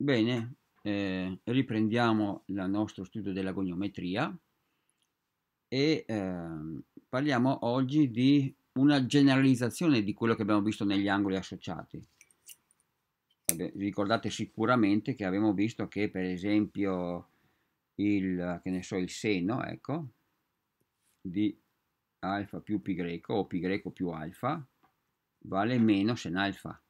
Bene, eh, riprendiamo il nostro studio della goniometria e eh, parliamo oggi di una generalizzazione di quello che abbiamo visto negli angoli associati. Vabbè, ricordate sicuramente che abbiamo visto che per esempio il, so, il seno ecco, di alfa più pi greco o pi greco più alfa vale meno sen alfa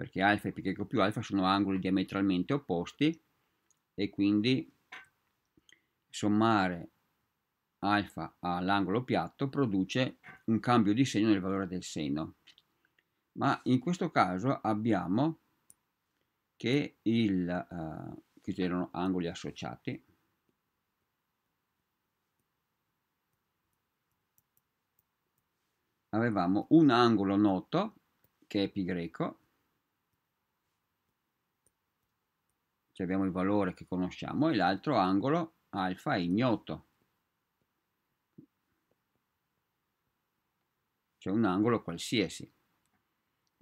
perché alfa e pi più alfa sono angoli diametralmente opposti e quindi sommare alfa all'angolo piatto produce un cambio di segno nel valore del seno. Ma in questo caso abbiamo che il, eh, qui c'erano angoli associati, avevamo un angolo noto che è pi greco che abbiamo il valore che conosciamo e l'altro angolo alfa è ignoto. Cioè un angolo qualsiasi.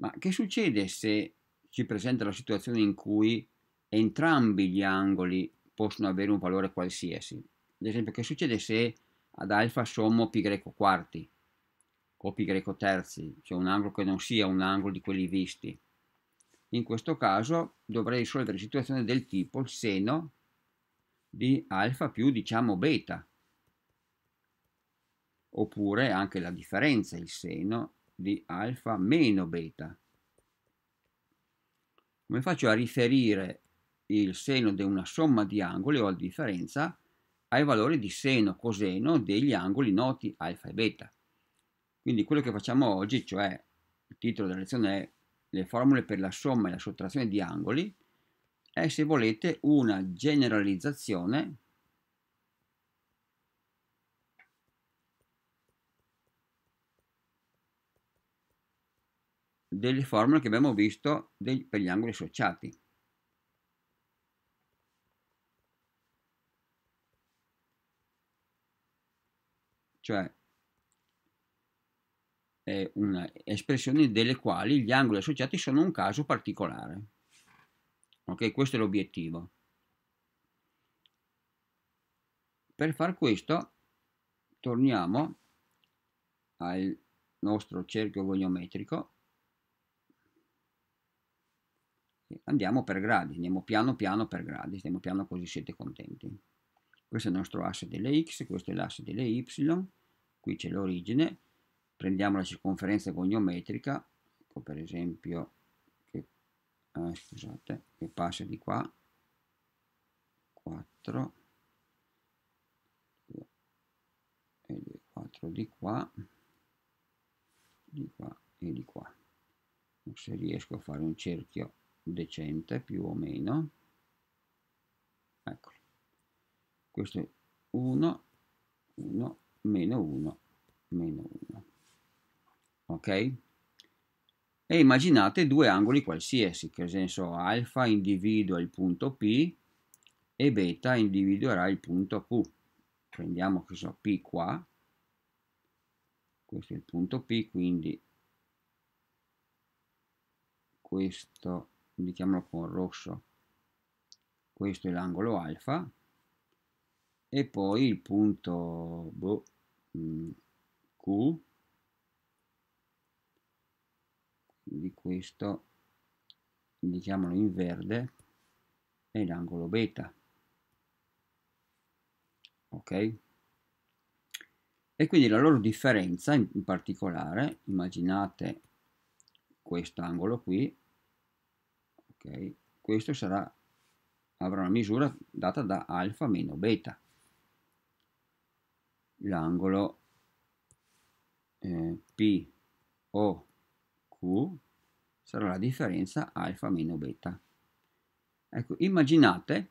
Ma che succede se ci presenta la situazione in cui entrambi gli angoli possono avere un valore qualsiasi? Ad esempio, che succede se ad alfa sommo π quarti o π terzi, cioè un angolo che non sia un angolo di quelli visti? in questo caso dovrei risolvere situazioni del tipo il seno di alfa più diciamo beta oppure anche la differenza il seno di alfa meno beta come faccio a riferire il seno di una somma di angoli o la differenza ai valori di seno coseno degli angoli noti alfa e beta quindi quello che facciamo oggi cioè il titolo della lezione è le formule per la somma e la sottrazione di angoli è, se volete, una generalizzazione delle formule che abbiamo visto per gli angoli associati. Cioè, eh, una, espressioni delle quali gli angoli associati sono un caso particolare. Ok, questo è l'obiettivo. Per far questo torniamo al nostro cerchio goniometrico andiamo per gradi, andiamo piano piano per gradi, stiamo piano così siete contenti. Questo è il nostro asse delle x, questo è l'asse delle y, qui c'è l'origine, prendiamo la circonferenza goniometrica, per esempio che, eh, scusate, che passa di qua, 4, e 4 di qua, di qua e di qua. Se riesco a fare un cerchio decente più o meno, eccolo, questo è 1, 1, meno 1, meno 1 ok? E immaginate due angoli qualsiasi, che nel senso alfa individua il punto P e beta individuerà il punto Q. Prendiamo che so P qua, questo è il punto P, quindi questo, indichiamolo con rosso, questo è l'angolo alfa, e poi il punto boh, mm, Q di questo indichiamolo in verde e l'angolo beta ok e quindi la loro differenza in particolare immaginate questo angolo qui ok questo sarà avrà una misura data da alfa meno beta l'angolo eh, P O sarà la differenza alfa meno beta. Ecco, immaginate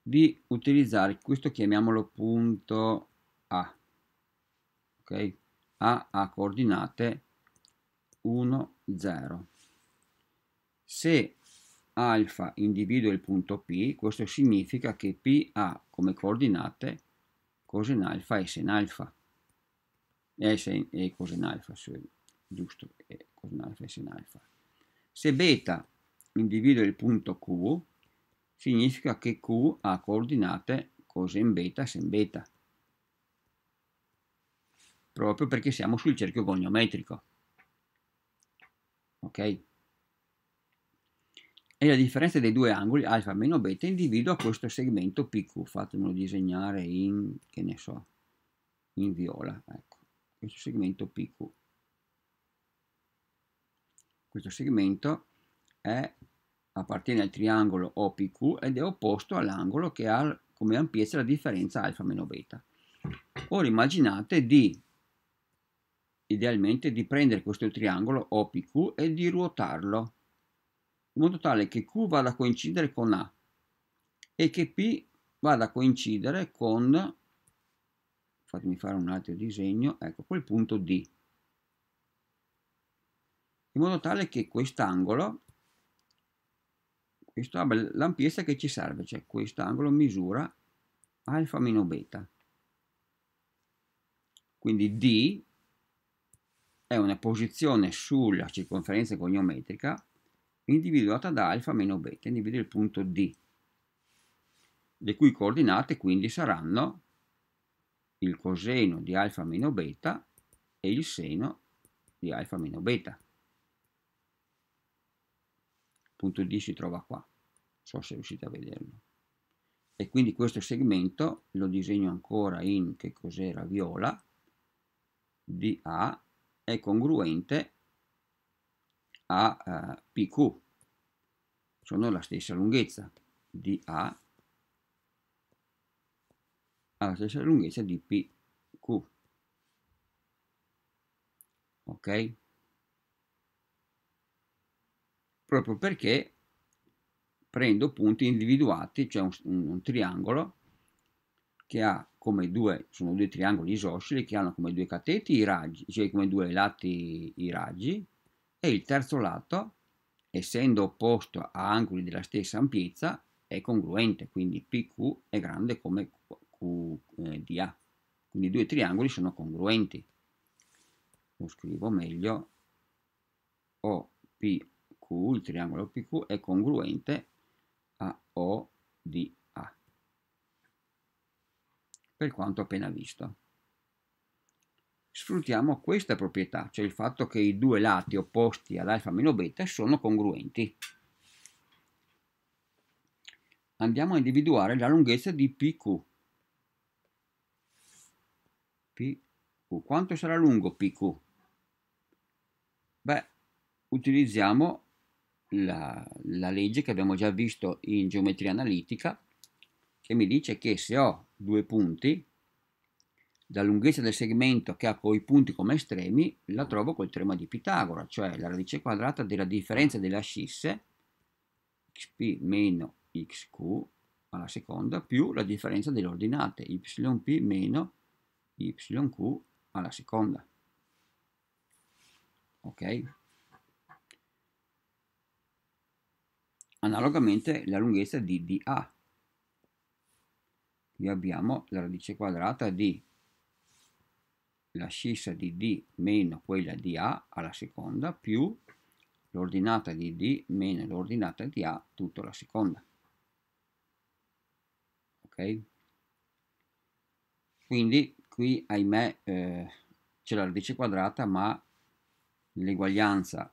di utilizzare questo, chiamiamolo punto A, ok? A ha coordinate 1, 0. Se alfa individua il punto P, questo significa che P ha come coordinate cosen alfa e sen alfa. E, sen, e cosen alfa, se giusto, eh, con una riflessione alfa. Se beta individua il punto Q, significa che Q ha coordinate cose in beta sen beta, proprio perché siamo sul cerchio goniometrico. Ok? E la differenza dei due angoli, alfa meno beta, individua questo segmento PQ. Fatemelo disegnare in, che ne so, in viola. Ecco, questo segmento PQ questo segmento è, appartiene al triangolo OPQ ed è opposto all'angolo che ha come ampiezza la differenza alfa meno beta. Ora immaginate di, idealmente, di prendere questo triangolo OPQ e di ruotarlo in modo tale che Q vada a coincidere con A e che P vada a coincidere con, fatemi fare un altro disegno, ecco, quel punto D in modo tale che quest'angolo questo abbia l'ampiezza che ci serve, cioè questo angolo misura alfa meno beta. Quindi D è una posizione sulla circonferenza goniometrica individuata da alfa meno beta, individua il punto D, le cui coordinate quindi saranno il coseno di alfa meno beta e il seno di alfa meno beta punto D si trova qua, non so se riuscite a vederlo. E quindi questo segmento lo disegno ancora in che cos'era viola, DA è congruente a eh, PQ, sono la stessa lunghezza, DA ha la stessa lunghezza di PQ. Ok? proprio perché prendo punti individuati, cioè un, un, un triangolo che ha come due, sono due triangoli isosceli che hanno come due cateti i raggi, cioè come due lati i raggi, e il terzo lato, essendo opposto a angoli della stessa ampiezza, è congruente, quindi PQ è grande come QDA. Eh, quindi i due triangoli sono congruenti. Lo scrivo meglio, OPQ il triangolo PQ è congruente a O di A, per quanto appena visto. Sfruttiamo questa proprietà, cioè il fatto che i due lati opposti all'alfa meno beta sono congruenti. Andiamo a individuare la lunghezza di PQ. PQ. Quanto sarà lungo PQ? Beh, utilizziamo la, la legge che abbiamo già visto in geometria analitica che mi dice che se ho due punti, la lunghezza del segmento che ha poi punti come estremi la trovo col teorema di Pitagora, cioè la radice quadrata della differenza delle ascisse xp meno xq alla seconda più la differenza delle ordinate yp meno yq alla seconda. Ok? analogamente la lunghezza di dA. Qui abbiamo la radice quadrata di l'ascissa di D meno quella di A alla seconda più l'ordinata di D meno l'ordinata di A tutta la seconda. Ok? Quindi qui, ahimè, eh, c'è la radice quadrata, ma l'eguaglianza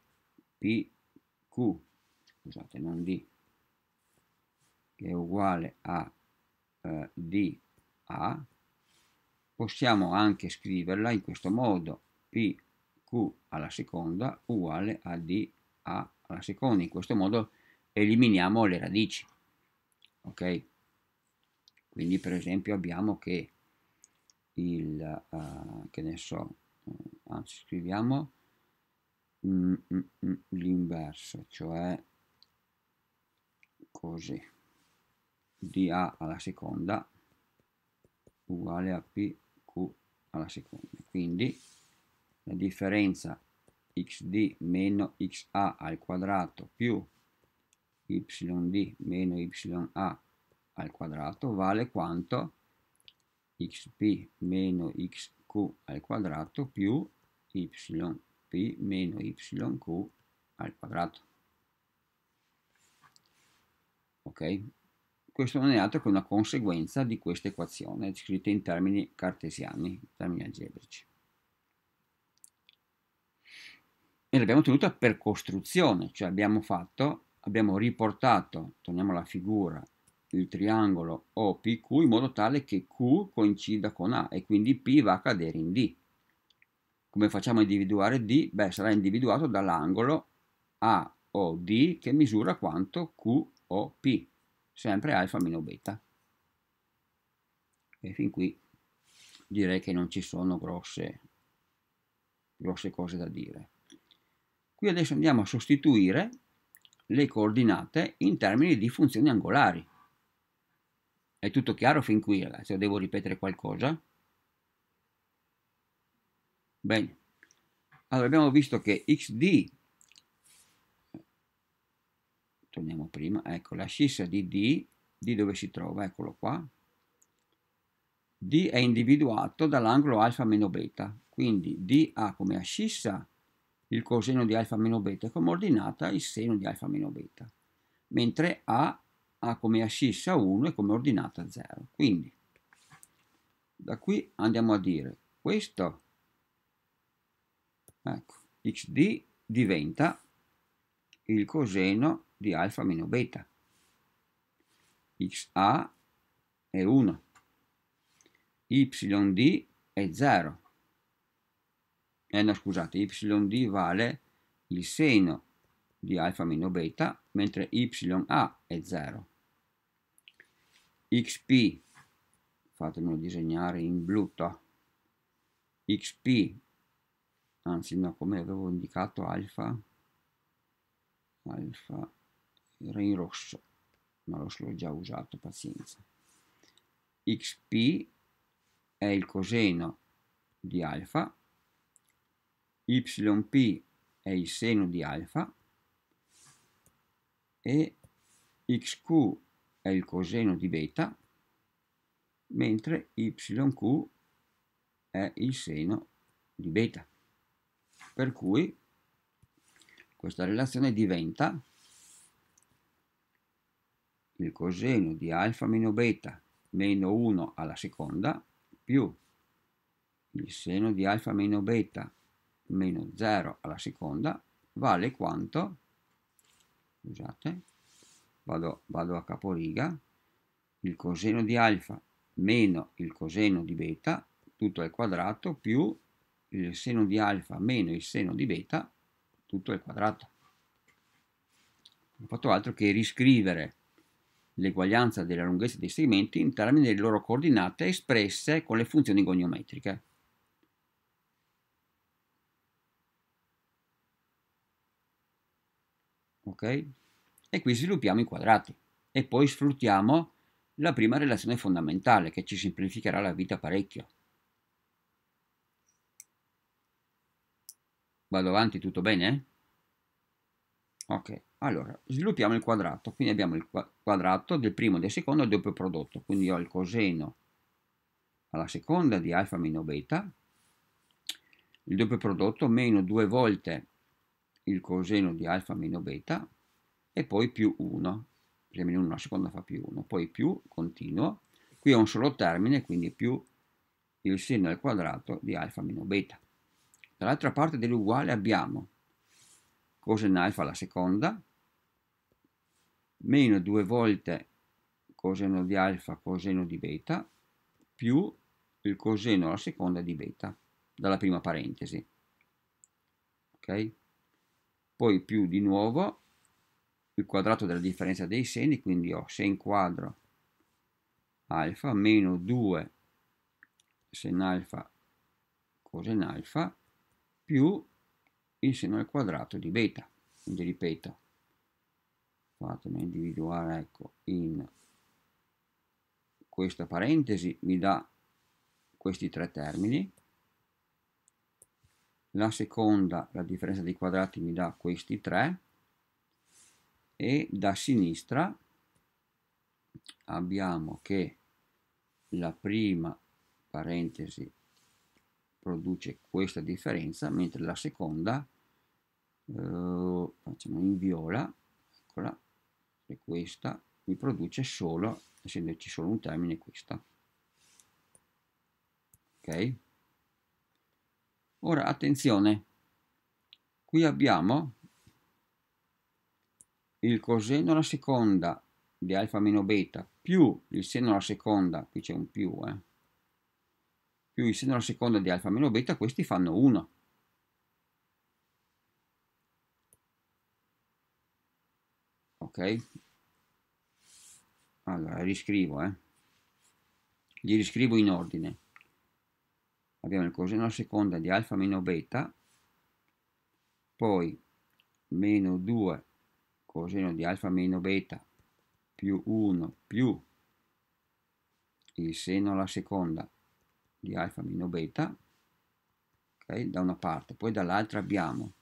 PQ, scusate, non D, che è uguale a eh, dA, possiamo anche scriverla in questo modo, pq alla seconda uguale a dA alla seconda, in questo modo eliminiamo le radici, ok? Quindi per esempio abbiamo che il, uh, che ne so, eh, anzi scriviamo mm, mm, mm, l'inverso, cioè così di A alla seconda uguale a PQ alla seconda. Quindi la differenza xd meno xa al quadrato più yd meno ya al quadrato vale quanto xp meno xq al quadrato più yp meno yq al quadrato. Ok? questo non è altro che una conseguenza di questa equazione scritta in termini cartesiani, in termini algebrici. E l'abbiamo ottenuta per costruzione, cioè abbiamo fatto, abbiamo riportato, torniamo alla figura, il triangolo OPQ in modo tale che Q coincida con A e quindi P va a cadere in D. Come facciamo a individuare D? Beh, sarà individuato dall'angolo AOD che misura quanto QOP sempre alfa meno beta e fin qui direi che non ci sono grosse, grosse cose da dire qui adesso andiamo a sostituire le coordinate in termini di funzioni angolari è tutto chiaro fin qui ragazzi o devo ripetere qualcosa? bene allora abbiamo visto che xd torniamo prima, ecco la scissa di D, D dove si trova? Eccolo qua, D è individuato dall'angolo alfa meno beta, quindi D ha come ascissa il coseno di alfa meno beta e come ordinata il seno di alfa meno beta, mentre A ha come ascissa 1 e come ordinata 0. Quindi da qui andiamo a dire questo, ecco, xd diventa il coseno di alfa meno beta. xa è 1, yd è 0. Eh no, scusate, yd vale il seno di alfa meno beta, mentre ya è 0. xp, fatemelo disegnare in blu, to. xp, anzi no, come avevo indicato alfa, alfa re in rosso ma lo l'ho già usato pazienza xp è il coseno di alfa yp è il seno di alfa e xq è il coseno di beta mentre yq è il seno di beta per cui questa relazione diventa il coseno di alfa meno beta meno 1 alla seconda più il seno di alfa meno beta meno 0 alla seconda vale quanto, scusate, vado, vado a caporiga, il coseno di alfa meno il coseno di beta tutto al quadrato più il seno di alfa meno il seno di beta tutto al quadrato. Non ho fatto altro che riscrivere l'eguaglianza della lunghezza dei segmenti in termini delle loro coordinate espresse con le funzioni goniometriche. Ok? E qui sviluppiamo i quadrati e poi sfruttiamo la prima relazione fondamentale che ci semplificherà la vita parecchio. Vado avanti, tutto bene? Ok, allora, sviluppiamo il quadrato. Quindi abbiamo il quadrato del primo, del secondo e del doppio prodotto. Quindi ho il coseno alla seconda di alfa meno beta, il doppio prodotto meno due volte il coseno di alfa meno beta e poi più 1, perché meno 1 alla seconda fa più 1, poi più continuo, qui ho un solo termine, quindi più il seno al quadrato di alfa meno beta. Dall'altra parte dell'uguale abbiamo coseno alfa alla seconda meno due volte coseno di alfa coseno di beta più il coseno alla seconda di beta dalla prima parentesi. Ok? Poi più di nuovo il quadrato della differenza dei seni, quindi ho sen quadro alfa meno 2 sen alfa cosen alfa più il seno al quadrato di beta. Quindi ripeto, fatemi individuare ecco, in questa parentesi mi dà questi tre termini, la seconda, la differenza dei quadrati, mi dà questi tre, e da sinistra abbiamo che la prima parentesi produce questa differenza, mentre la seconda, eh, facciamo in viola, eccola, e questa mi produce solo, essendoci solo un termine, questa. Ok? Ora, attenzione, qui abbiamo il coseno alla seconda di alfa meno beta più il seno alla seconda, qui c'è un più, eh, più il seno alla seconda di alfa meno beta, questi fanno 1. Ok? Allora, riscrivo, eh. Li riscrivo in ordine. Abbiamo il coseno alla seconda di alfa meno beta, poi meno 2 coseno di alfa meno beta più 1 più il seno alla seconda di alfa meno beta ok da una parte poi dall'altra abbiamo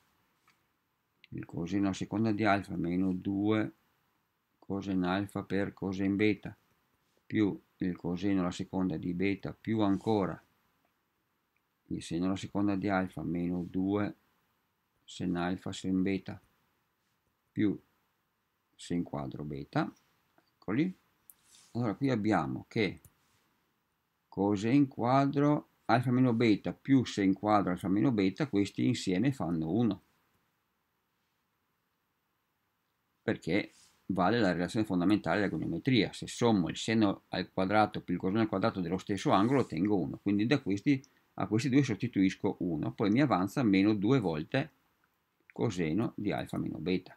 il coseno seconda di alfa meno 2 coseno alfa per coseno beta più il coseno alla seconda di beta più ancora il seno alla seconda di alfa meno 2 sen alfa sen beta più sen quadro beta eccoli allora qui abbiamo che cose inquadro alfa meno beta più se inquadro alfa meno beta, questi insieme fanno 1. Perché vale la relazione fondamentale dell'econometria. Se sommo il seno al quadrato più il coseno al quadrato dello stesso angolo, ottengo 1. Quindi da questi, a questi due sostituisco 1, poi mi avanza meno 2 volte coseno di alfa meno beta.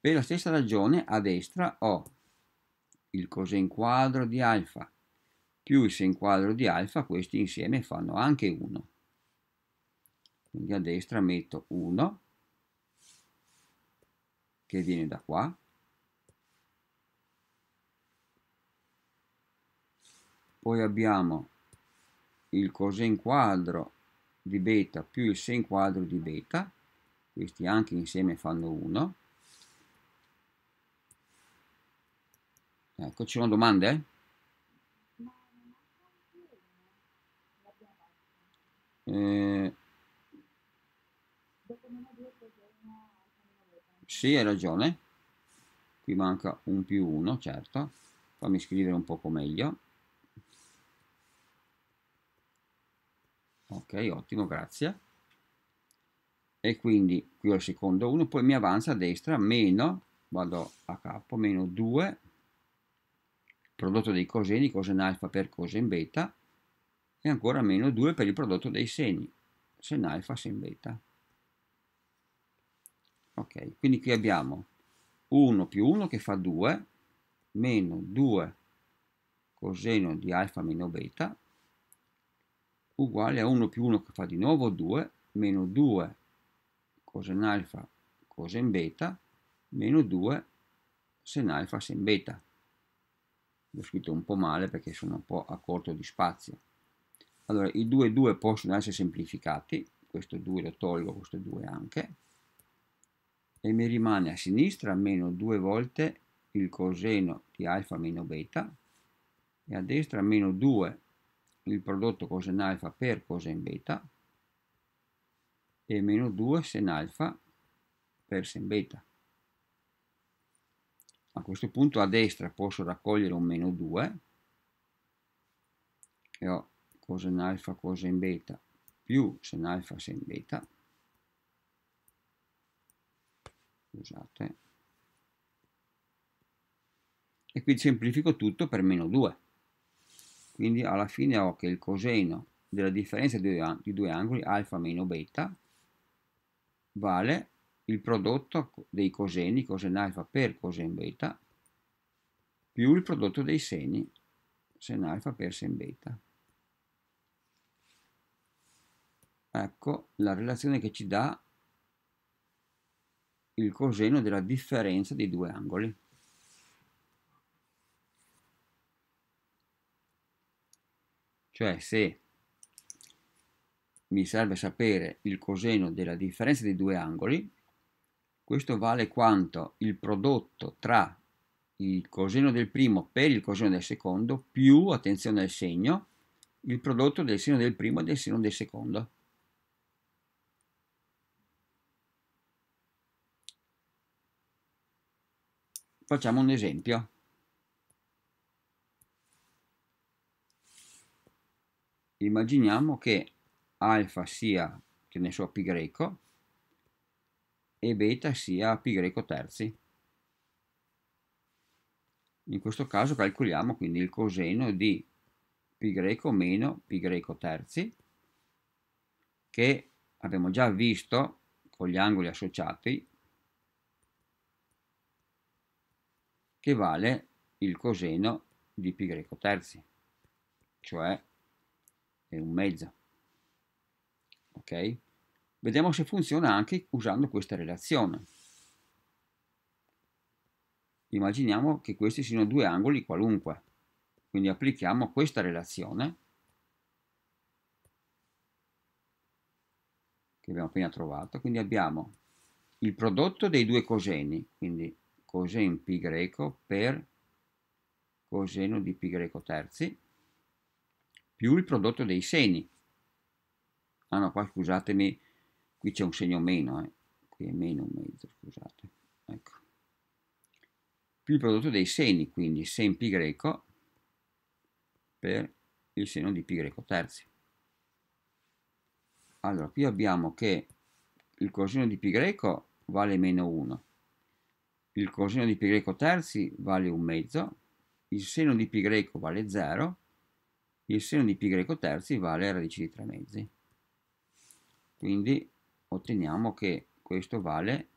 Per la stessa ragione a destra ho il quadro di alfa più il quadro di alfa, questi insieme fanno anche 1. Quindi a destra metto 1, che viene da qua, poi abbiamo il quadro di beta più il sin quadro di beta, questi anche insieme fanno 1, Ecco, ci sono domande? Eh, sì, hai ragione. Qui manca un più uno, certo. Fammi scrivere un poco meglio. Ok, ottimo, grazie. E quindi qui ho il secondo 1, poi mi avanza a destra, meno, vado a capo, meno 2 prodotto dei coseni, cosen alfa per cosen beta, e ancora meno 2 per il prodotto dei segni, sen alfa, sen beta. Ok, quindi qui abbiamo 1 più 1 che fa 2, meno 2 coseno di alfa meno beta, uguale a 1 più 1 che fa di nuovo 2, meno 2 cosen alfa cosen beta, meno 2 sen alfa sen beta l'ho scritto un po' male perché sono un po' a corto di spazio allora i due e 2 possono essere semplificati questo 2 lo tolgo questo 2 anche e mi rimane a sinistra meno 2 volte il coseno di alfa meno beta e a destra meno 2 il prodotto coseno alfa per coseno beta e meno 2 sen alfa per sen beta a questo punto a destra posso raccogliere un meno 2 e ho cosa in alfa cosa in beta più se in alfa se in beta scusate e qui semplifico tutto per meno 2 quindi alla fine ho che il coseno della differenza di due angoli alfa meno beta vale il prodotto dei coseni, cosen alfa per cosen beta, più il prodotto dei seni, sen alfa per sen beta. Ecco la relazione che ci dà il coseno della differenza dei due angoli. Cioè se mi serve sapere il coseno della differenza dei due angoli, questo vale quanto il prodotto tra il coseno del primo per il coseno del secondo più, attenzione al segno, il prodotto del seno del primo e del seno del secondo. Facciamo un esempio. Immaginiamo che alfa sia, che ne so, pi greco, e beta sia π terzi. In questo caso calcoliamo quindi il coseno di π meno π terzi che abbiamo già visto con gli angoli associati che vale il coseno di π terzi, cioè è un mezzo. Ok? Vediamo se funziona anche usando questa relazione. Immaginiamo che questi siano due angoli qualunque, quindi applichiamo questa relazione che abbiamo appena trovato, quindi abbiamo il prodotto dei due coseni, quindi cosen pi greco per coseno di pi greco terzi, più il prodotto dei seni. Ah no, qua scusatemi, qui c'è un segno meno, eh. qui è meno un mezzo, scusate, ecco, più il prodotto dei seni, quindi sen pi greco per il seno di pi greco terzi. Allora, qui abbiamo che il coseno di pi greco vale meno 1, il coseno di pi greco terzi vale un mezzo, il seno di pi greco vale 0, il seno di pi greco terzi vale radice di 3 mezzi. Quindi otteniamo che questo vale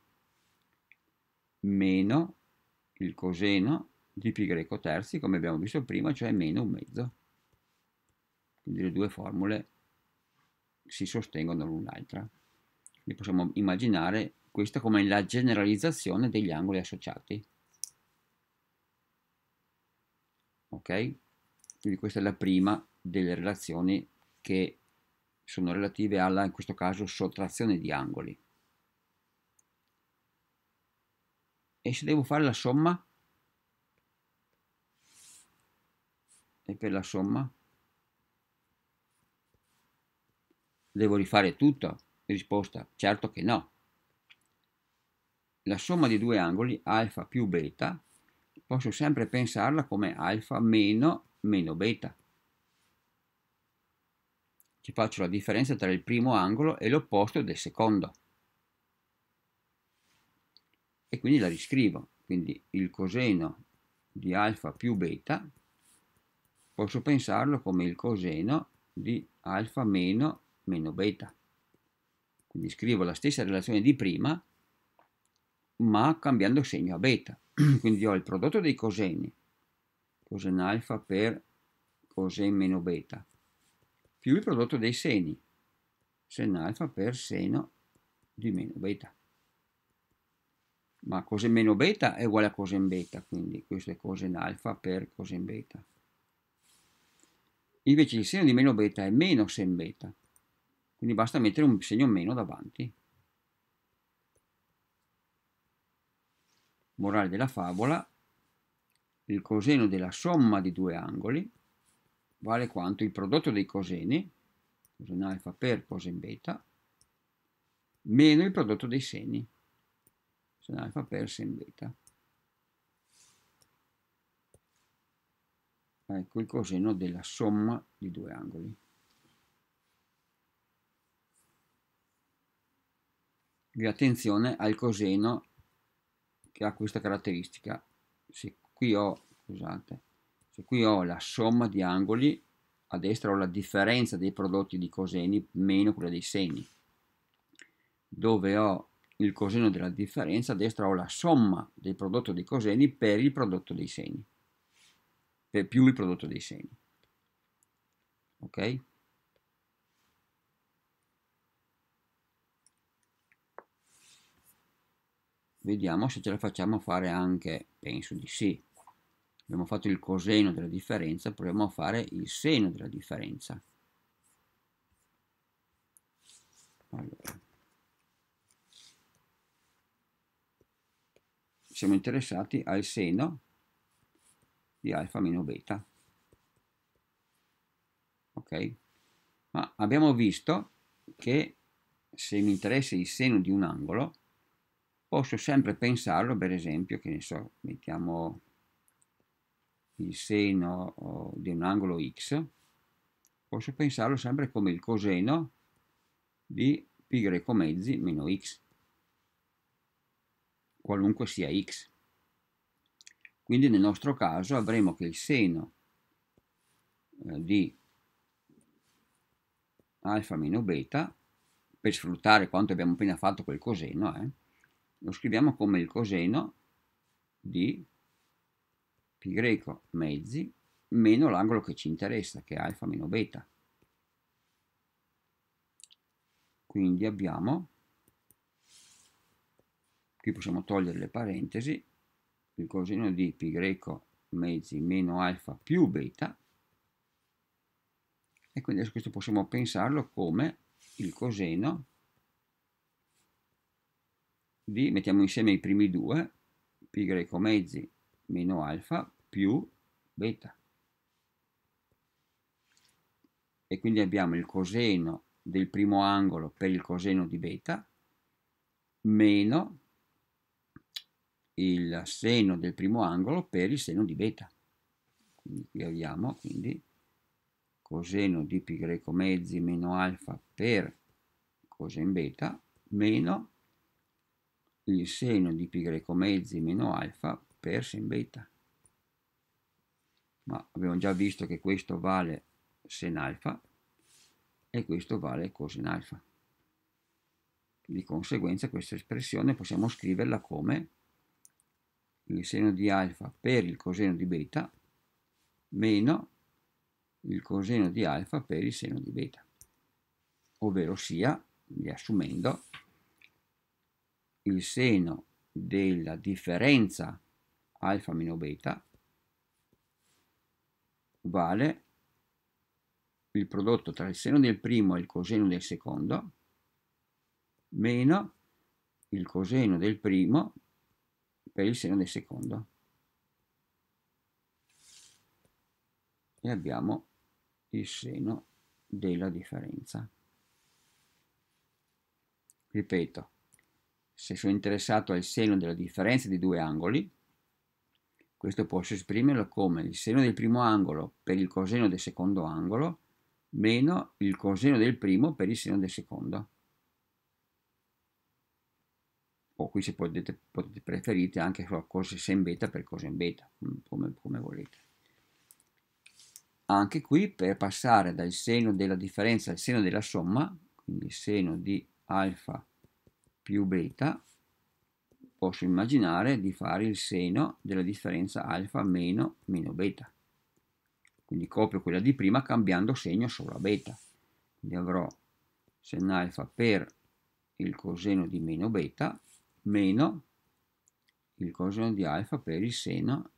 meno il coseno di pi greco terzi, come abbiamo visto prima, cioè meno un mezzo. Quindi le due formule si sostengono l'un l'altra. Quindi possiamo immaginare questa come la generalizzazione degli angoli associati. Ok? Quindi questa è la prima delle relazioni che sono relative alla, in questo caso, sottrazione di angoli. E se devo fare la somma? E per la somma? Devo rifare tutto? Risposta, certo che no. La somma di due angoli, alfa più beta, posso sempre pensarla come alfa meno meno beta. Ci faccio la differenza tra il primo angolo e l'opposto del secondo. E quindi la riscrivo. Quindi il coseno di alfa più beta posso pensarlo come il coseno di alfa meno meno beta. Quindi scrivo la stessa relazione di prima, ma cambiando segno a beta. Quindi ho il prodotto dei coseni, Coseno alfa per coseno meno beta, più il prodotto dei seni, sen alfa per seno di meno beta. Ma coseno meno beta è uguale a coseno beta, quindi questo è coseno alfa per coseno beta. Invece il seno di meno beta è meno sen beta, quindi basta mettere un segno meno davanti. Morale della favola, il coseno della somma di due angoli vale quanto il prodotto dei coseni, cosen alfa per cosen beta, meno il prodotto dei seni, cosen alfa per sen beta. Ecco il coseno della somma di due angoli. E attenzione al coseno che ha questa caratteristica. Se qui ho, scusate, se qui ho la somma di angoli, a destra ho la differenza dei prodotti di coseni meno quella dei seni. Dove ho il coseno della differenza, a destra ho la somma del prodotto dei coseni per il prodotto dei seni, per più il prodotto dei seni. Ok? Vediamo se ce la facciamo fare anche, penso di sì, abbiamo fatto il coseno della differenza, proviamo a fare il seno della differenza. Allora. Siamo interessati al seno di alfa meno beta. Ok? Ma abbiamo visto che se mi interessa il seno di un angolo, posso sempre pensarlo, per esempio, che ne so, mettiamo il seno di un angolo x, posso pensarlo sempre come il coseno di π mezzi meno x, qualunque sia x. Quindi nel nostro caso avremo che il seno eh, di alfa meno beta, per sfruttare quanto abbiamo appena fatto col coseno, eh, lo scriviamo come il coseno di π greco mezzi meno l'angolo che ci interessa che è alfa meno beta quindi abbiamo qui possiamo togliere le parentesi il coseno di π greco mezzi meno alfa più beta e quindi adesso questo possiamo pensarlo come il coseno di mettiamo insieme i primi due π greco mezzi meno alfa più beta. E quindi abbiamo il coseno del primo angolo per il coseno di beta meno il seno del primo angolo per il seno di beta. Quindi qui abbiamo quindi coseno di pi greco mezzi meno alfa per coseno beta meno il seno di pi greco mezzi meno alfa persa in beta ma abbiamo già visto che questo vale sen alfa e questo vale cosin alfa di conseguenza questa espressione possiamo scriverla come il seno di alfa per il coseno di beta meno il coseno di alfa per il seno di beta ovvero sia riassumendo il seno della differenza alfa meno beta uguale il prodotto tra il seno del primo e il coseno del secondo meno il coseno del primo per il seno del secondo e abbiamo il seno della differenza ripeto se sono interessato al seno della differenza di due angoli questo posso esprimerlo come il seno del primo angolo per il coseno del secondo angolo meno il coseno del primo per il seno del secondo. O qui se potete, potete preferite anche coseno beta per coseno beta, mm, come, come volete. Anche qui per passare dal seno della differenza al seno della somma, quindi seno di alfa più beta, posso immaginare di fare il seno della differenza alfa meno meno beta. Quindi copio quella di prima cambiando segno solo a beta. Quindi avrò sen alfa per il coseno di meno beta meno il coseno di alfa per il seno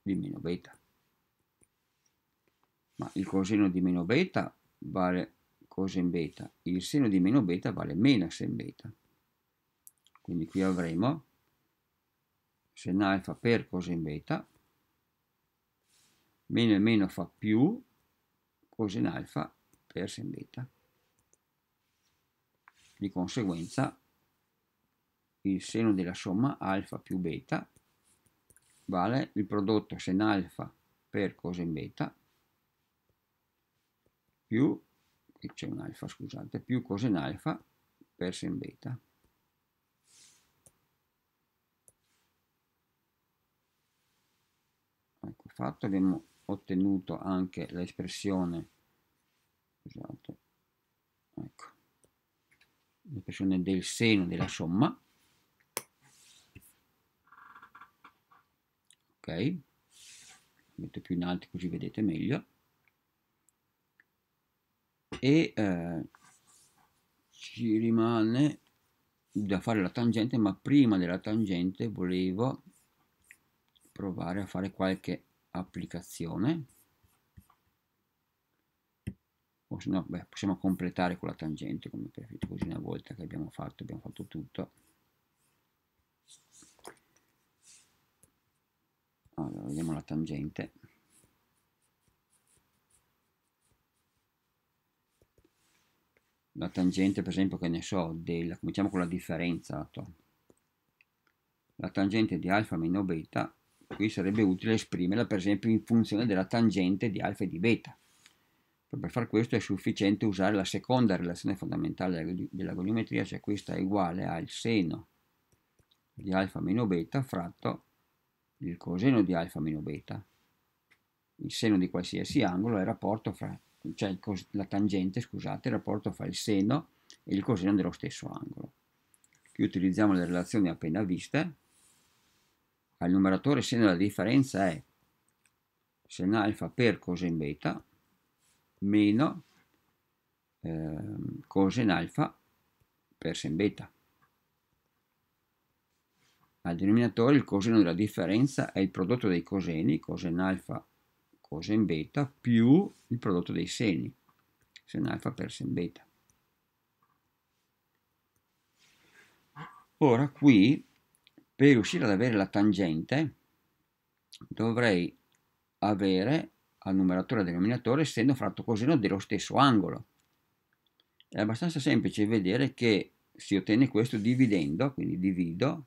di meno beta. Ma il coseno di meno beta vale cosen beta, il seno di meno beta vale meno sen beta. Quindi qui avremo se in alfa per in beta, meno e meno fa più in alfa per se in beta. Di conseguenza il seno della somma alfa più beta vale il prodotto sen alfa per in beta più, c'è un alfa scusate, più in alfa per sin beta. fatto abbiamo ottenuto anche l'espressione scusate ecco l'espressione del seno della somma ok metto più in alto così vedete meglio e eh, ci rimane da fare la tangente ma prima della tangente volevo provare a fare qualche applicazione o se no beh, possiamo completare con la tangente come preferito così una volta che abbiamo fatto abbiamo fatto tutto allora vediamo la tangente la tangente per esempio che ne so della, cominciamo con la differenza la tangente di alfa meno beta Qui sarebbe utile esprimerla per esempio in funzione della tangente di alfa e di beta. Per far questo è sufficiente usare la seconda relazione fondamentale della goniometria, cioè questa è uguale al seno di alfa meno beta fratto il coseno di alfa meno beta. Il seno di qualsiasi angolo è il rapporto fra, cioè la tangente, scusate, il rapporto fra il seno e il coseno dello stesso angolo. Qui utilizziamo le relazioni appena viste, al numeratore essendo la differenza è sen alfa per cosen beta meno eh, cosen alfa per sen beta. Al denominatore il coseno della differenza è il prodotto dei coseni, cosen alfa, cosen beta, più il prodotto dei seni, sen alfa per sen beta. Ora qui per riuscire ad avere la tangente dovrei avere al numeratore e denominatore essendo fratto coseno dello stesso angolo. È abbastanza semplice vedere che si ottiene questo dividendo, quindi divido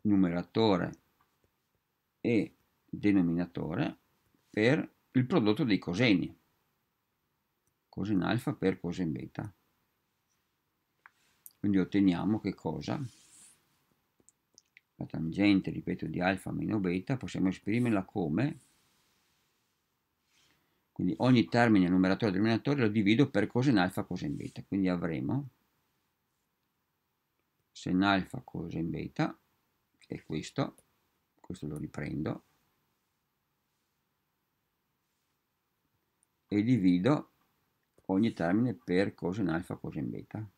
numeratore e denominatore per il prodotto dei coseni, coseno alfa per coseno beta quindi otteniamo che cosa? La tangente, ripeto, di alfa meno beta possiamo esprimerla come? Quindi ogni termine numeratore e denominatore lo divido per coseno alfa cosa in beta, quindi avremo sen alfa cosa in beta, è questo, questo lo riprendo, e divido ogni termine per coseno alfa cosa in beta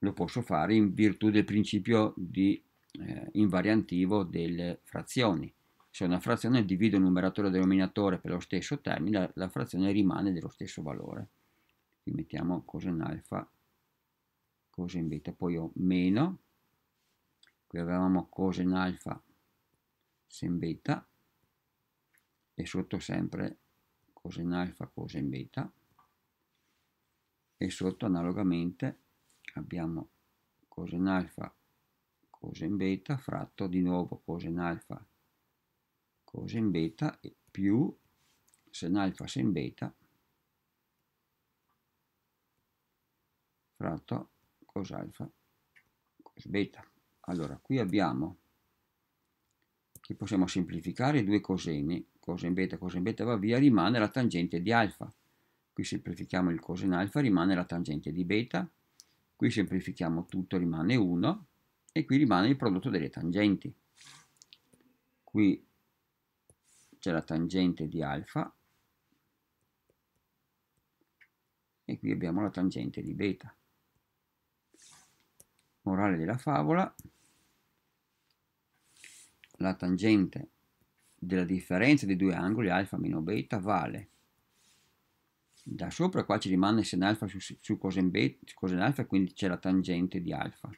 lo posso fare in virtù del principio di eh, invariantivo delle frazioni. Se una frazione divido il numeratore e il denominatore per lo stesso termine, la, la frazione rimane dello stesso valore. Qui mettiamo cosa in alfa, cosa in beta, poi ho meno, qui avevamo cosa in alfa, in beta, e sotto sempre cosa in alfa, cosa in beta, e sotto analogamente abbiamo cosa in alfa, cosa beta, fratto di nuovo cosa in alfa, cosa beta, più sen alfa sen beta, fratto cos alfa cos beta. Allora, qui abbiamo che possiamo semplificare due coseni, cosen beta, cosen beta va via, rimane la tangente di alfa. Qui semplifichiamo il cosen alfa, rimane la tangente di beta, Qui semplifichiamo tutto, rimane 1 e qui rimane il prodotto delle tangenti. Qui c'è la tangente di alfa e qui abbiamo la tangente di beta. Morale della favola, la tangente della differenza dei due angoli alfa meno beta vale da sopra qua ci rimane sen alfa su, su cosen, alfa quindi c'è la tangente di alfa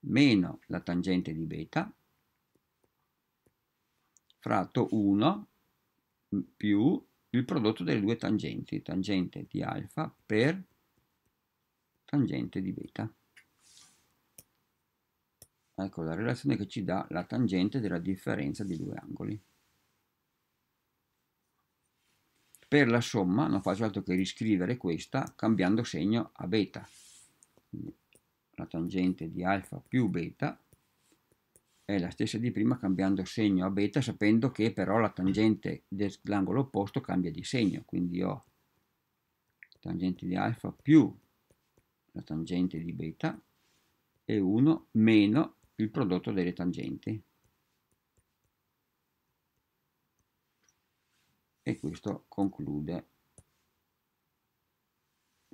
meno la tangente di beta fratto 1 più il prodotto delle due tangenti tangente di alfa per tangente di beta ecco la relazione che ci dà la tangente della differenza di due angoli Per la somma non faccio altro che riscrivere questa cambiando segno a beta. la tangente di alfa più beta è la stessa di prima cambiando segno a beta sapendo che però la tangente dell'angolo opposto cambia di segno. Quindi ho tangente di alfa più la tangente di beta e 1 meno il prodotto delle tangenti. e questo conclude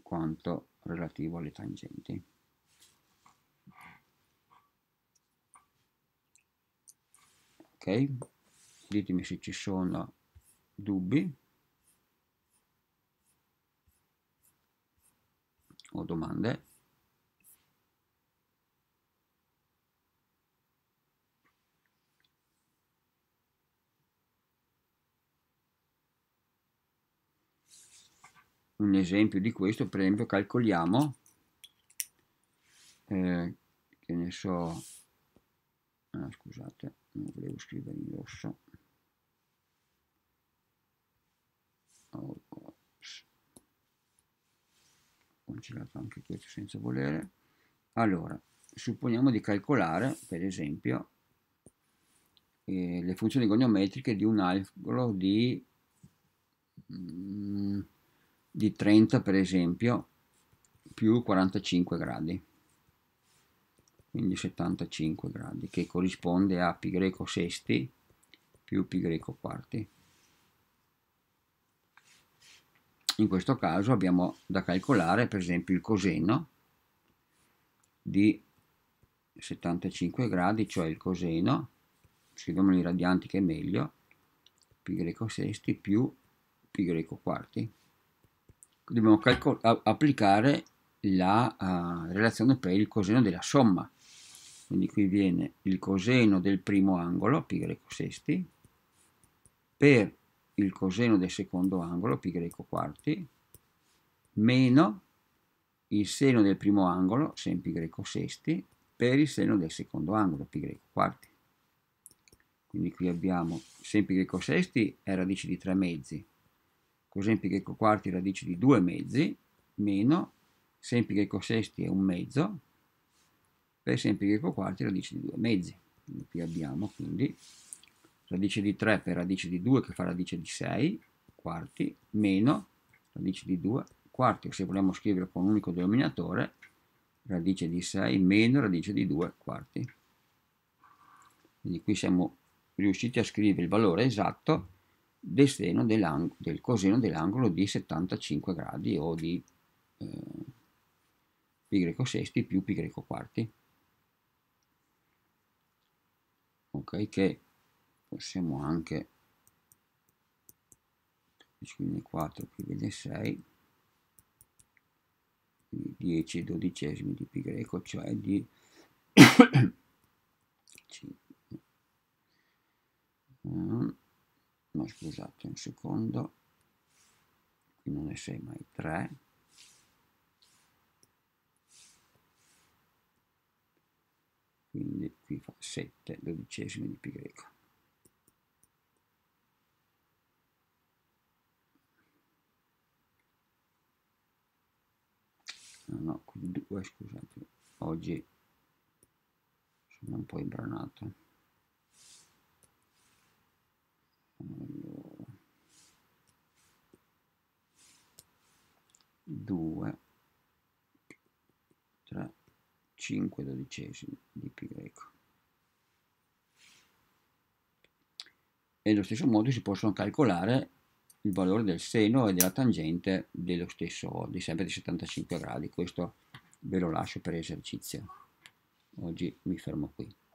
quanto relativo alle tangenti. Ok, ditemi se ci sono dubbi o domande. un esempio di questo, per esempio calcoliamo, eh, che ne so, ah, scusate, non volevo scrivere in rosso, oh, ho cancellato anche questo senza volere, allora, supponiamo di calcolare, per esempio, eh, le funzioni goniometriche di un albero di... Mm, di 30 per esempio più 45 gradi quindi 75 gradi che corrisponde a pi greco sesti più pi greco quarti in questo caso abbiamo da calcolare per esempio il coseno di 75 gradi cioè il coseno scriviamo i radianti che è meglio pi greco sesti più pi greco quarti dobbiamo applicare la uh, relazione per il coseno della somma. Quindi qui viene il coseno del primo angolo, pi greco sesti, per il coseno del secondo angolo, pi greco quarti, meno il seno del primo angolo, sempre greco sesti, per il seno del secondo angolo, pi greco quarti. Quindi qui abbiamo sempre greco sesti è radice di 3 mezzi, cosempi semplice quarti radice di 2 mezzi meno semplice sesti è un mezzo per semplice quarti radice di 2 mezzi. Quindi qui abbiamo quindi radice di 3 per radice di 2 che fa radice di 6 quarti meno radice di 2 quarti se vogliamo scrivere con un unico denominatore radice di 6 meno radice di 2 quarti. Quindi qui siamo riusciti a scrivere il valore esatto del, seno del coseno dell'angolo di 75 gradi o di eh, π sesti più π quarti. Ok, che possiamo anche quindi 4 più vede 6 quindi 10 dodicesimi di π, cioè di scusate un secondo qui non è 6 ma è 3 quindi qui fa 7 dodicesimi di pi greco no no 2 scusate oggi sono un po' imbranato allora, 2 3 5 dodicesimi di pi greco e allo stesso modo si possono calcolare il valore del seno e della tangente dello stesso di sempre di 75 gradi questo ve lo lascio per esercizio oggi mi fermo qui